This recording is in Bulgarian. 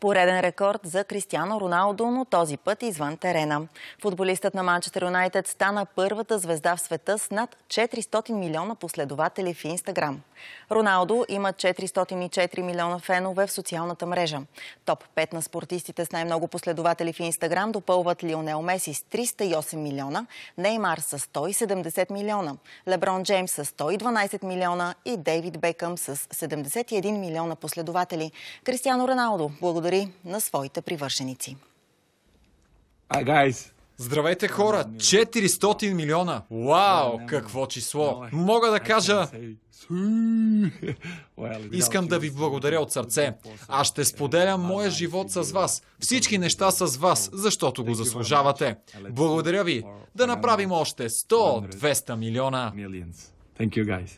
Пореден рекорд за Кристиано Роналдо, но този път извън терена. Футболистът на Манчестър Юнайтед стана първата звезда в света с над 400 милиона последователи в Инстаграм. Роналдо има 404 милиона фенове в социалната мрежа. Топ 5 на спортистите с най-много последователи в Инстаграм допълват Лионел Меси с 308 милиона, Неймар с 170 милиона, Леброн Джеймс с 112 милиона и Дейвид Бекъм с 71 милиона последователи. Кристиано Роналдо, благодаря благодари на своите привърженици. Hi guys. Здравейте хора! 400 милиона! Вау! Какво число! Мога да кажа... Искам да ви благодаря от сърце. Аз ще споделям моя живот с вас. Всички неща с вас, защото го заслужавате. Благодаря ви! Да направим още 100-200 милиона! Благодаря,